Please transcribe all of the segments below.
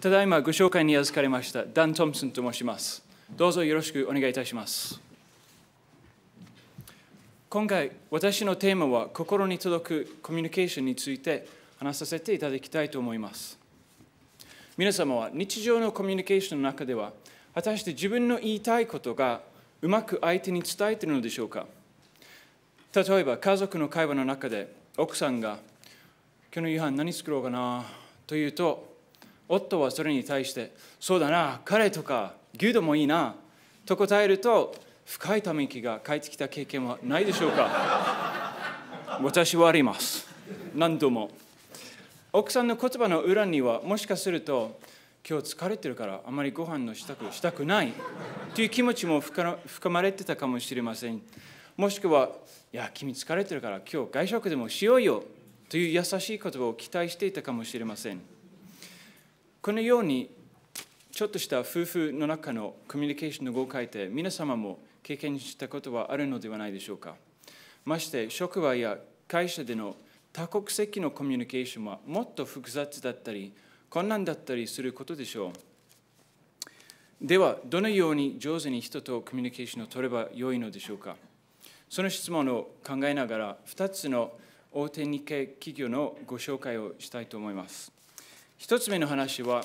ただいまご紹介に預かりましたダン・トムソンと申します。どうぞよろしくお願いいたします。今回、私のテーマは心に届くコミュニケーションについて話させていただきたいと思います。皆様は日常のコミュニケーションの中では、果たして自分の言いたいことがうまく相手に伝えているのでしょうか例えば家族の会話の中で奥さんが「今日の夕飯何作ろうかな」と言うと夫はそれに対して、そうだな、彼とか牛丼もいいな、と答えると、深いため息が返ってきた経験はないでしょうか 私はあります。何度も。奥さんの言葉の裏には、もしかすると、今日疲れてるからあまりご飯の支度したくないという気持ちも深まれてたかもしれません。もしくは、いや、君疲れてるから今日外食でもしようよという優しい言葉を期待していたかもしれません。このようにちょっとした夫婦の中のコミュニケーションの誤解って皆様も経験したことはあるのではないでしょうか。まして職場や会社での多国籍のコミュニケーションはもっと複雑だったり困難だったりすることでしょう。では、どのように上手に人とコミュニケーションを取ればよいのでしょうか。その質問を考えながら2つの大手日系企業のご紹介をしたいと思います。一つ目の話は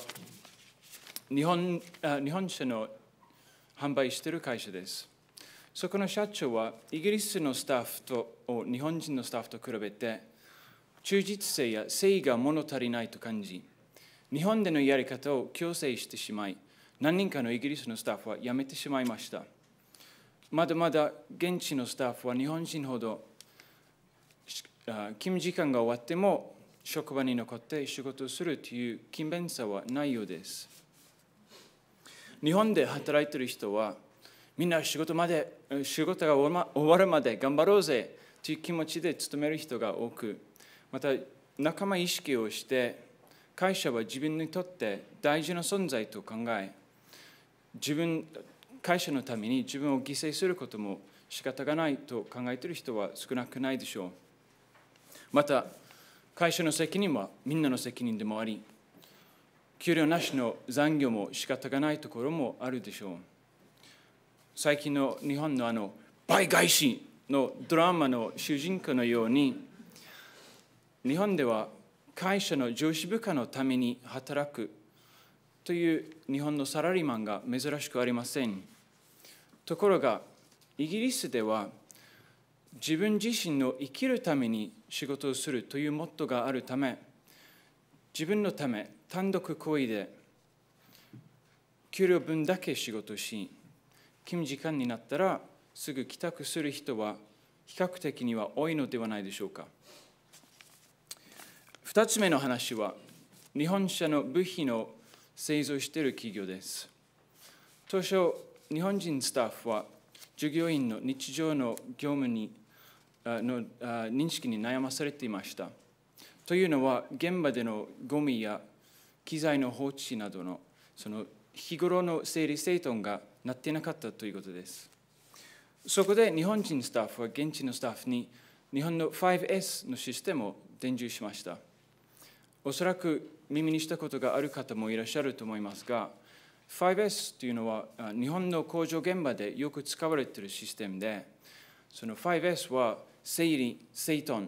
日本日本車の販売している会社です。そこの社長はイギリスのスタッフと日本人のスタッフと比べて忠実性や誠意が物足りないと感じ日本でのやり方を強制してしまい何人かのイギリスのスタッフは辞めてしまいましたまだまだ現地のスタッフは日本人ほど勤務時間が終わっても職場に残って仕事をするという勤勉さはないようです。日本で働いている人は、みんな仕事まで仕事が終わるまで頑張ろうぜという気持ちで勤める人が多く、また仲間意識をして、会社は自分にとって大事な存在と考え、自分会社のために自分を犠牲することも仕方がないと考えている人は少なくないでしょう。また、会社の責任はみんなの責任でもあり、給料なしの残業も仕方がないところもあるでしょう。最近の日本のあの倍返しのドラマの主人公のように、日本では会社の上司部下のために働くという日本のサラリーマンが珍しくありません。ところが、イギリスでは自分自身の生きるために仕事をするというモットーがあるため自分のため単独行為で給料分だけ仕事し勤務時間になったらすぐ帰宅する人は比較的には多いのではないでしょうか2つ目の話は日本車の部品を製造している企業です当初日本人スタッフは従業員の日常の業務にの認識に悩まされていました。というのは現場でのゴミや機材の放置などのその日頃の整理整頓がなっていなかったということです。そこで日本人スタッフは現地のスタッフに日本の 5S のシステムを伝授しました。おそらく耳にしたことがある方もいらっしゃると思いますが 5S というのは日本の工場現場でよく使われているシステムでその 5S は生理、整頓、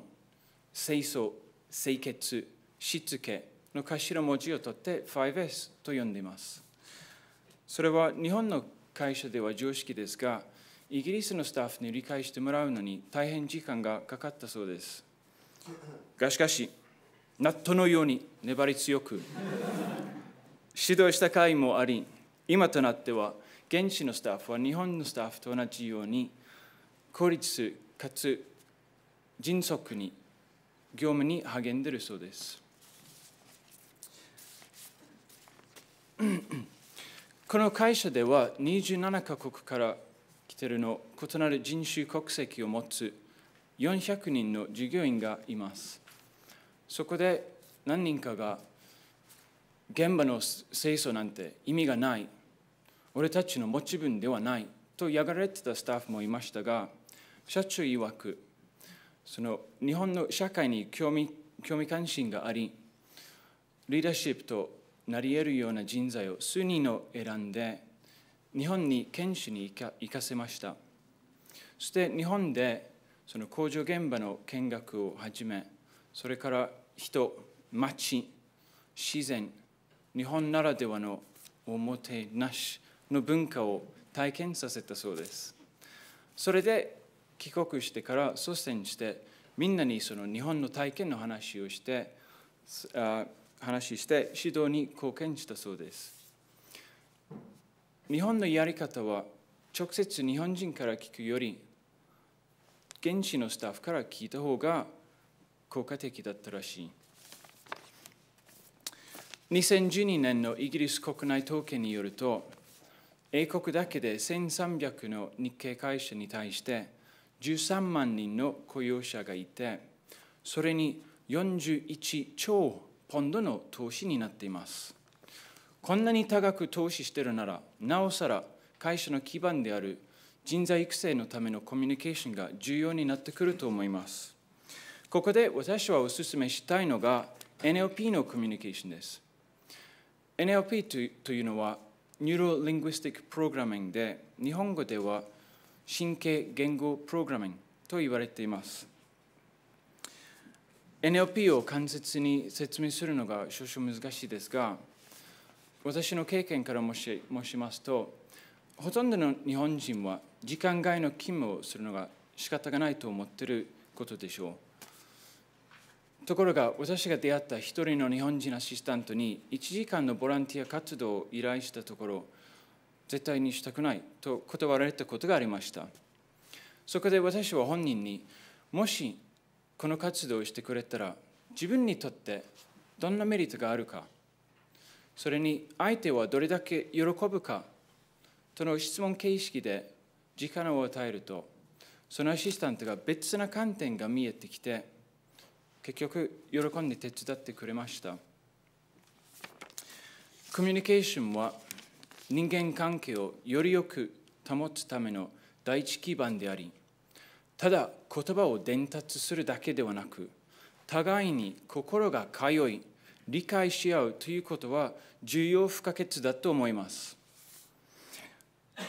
清掃、清潔、しつけの頭文字を取って 5S と呼んでいます。それは日本の会社では常識ですが、イギリスのスタッフに理解してもらうのに大変時間がかかったそうです。がしかし、納豆のように粘り強く、指導した会もあり、今となっては、現地のスタッフは日本のスタッフと同じように、効率かつ迅速に業務に励んでいるそうです。この会社では27カ国から来ているの異なる人種国籍を持つ400人の従業員がいます。そこで何人かが現場の清掃なんて意味がない、俺たちの持ち分ではないと嫌がられてたスタッフもいましたが、社長曰く、その日本の社会に興味興味関心があり、リーダーシップとなり得るような人材を数人を選んで、日本に研修に行かせました。そして日本でその工場現場の見学をはじめ、それから人、町、自然、日本ならではのおもてなしの文化を体験させたそうです。それで帰国してから率先してみんなにその日本の体験の話をして話して指導に貢献したそうです日本のやり方は直接日本人から聞くより現地のスタッフから聞いた方が効果的だったらしい2012年のイギリス国内統計によると英国だけで1300の日系会社に対して13万人の雇用者がいて、それに41兆ポンドの投資になっています。こんなに高く投資してるなら、なおさら会社の基盤である人材育成のためのコミュニケーションが重要になってくると思います。ここで私はお勧めしたいのが NLP のコミュニケーションです。NLP というのはニューロ・リングスティック・プログラミングで日本語では神経言語プログラミングと言われています NLP を簡潔に説明するのが少々難しいですが私の経験から申し申しますとほとんどの日本人は時間外の勤務をするのが仕方がないと思っていることでしょうところが私が出会った一人の日本人アシスタントに1時間のボランティア活動を依頼したところ絶対にしたくないと断られたことがありました。そこで私は本人に、もしこの活動をしてくれたら、自分にとってどんなメリットがあるか、それに相手はどれだけ喜ぶか、との質問形式で時間を与えると、そのアシスタントが別な観点が見えてきて、結局喜んで手伝ってくれました。コミュニケーションは人間関係をよりよく保つための第一基盤であり、ただ言葉を伝達するだけではなく、互いに心が通い、理解し合うということは重要不可欠だと思います。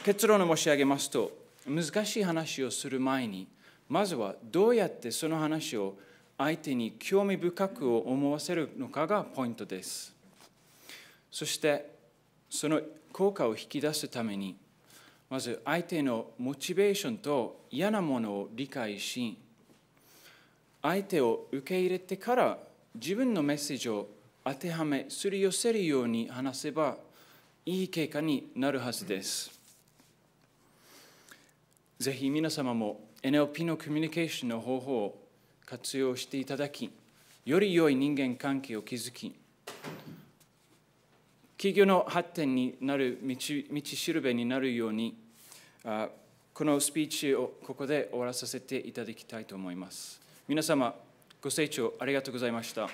結論を申し上げますと、難しい話をする前に、まずはどうやってその話を相手に興味深く思わせるのかがポイントです。そして、その効果を引き出すためにまず相手のモチベーションと嫌なものを理解し相手を受け入れてから自分のメッセージを当てはめすり寄せるように話せばいい経過になるはずです。ぜひ皆様も NLP のコミュニケーションの方法を活用していただき、より良い人間関係を築き、企業の発展になる道しるべになるようにこのスピーチをここで終わらさせていただきたいと思います皆様ご清聴ありがとうございました。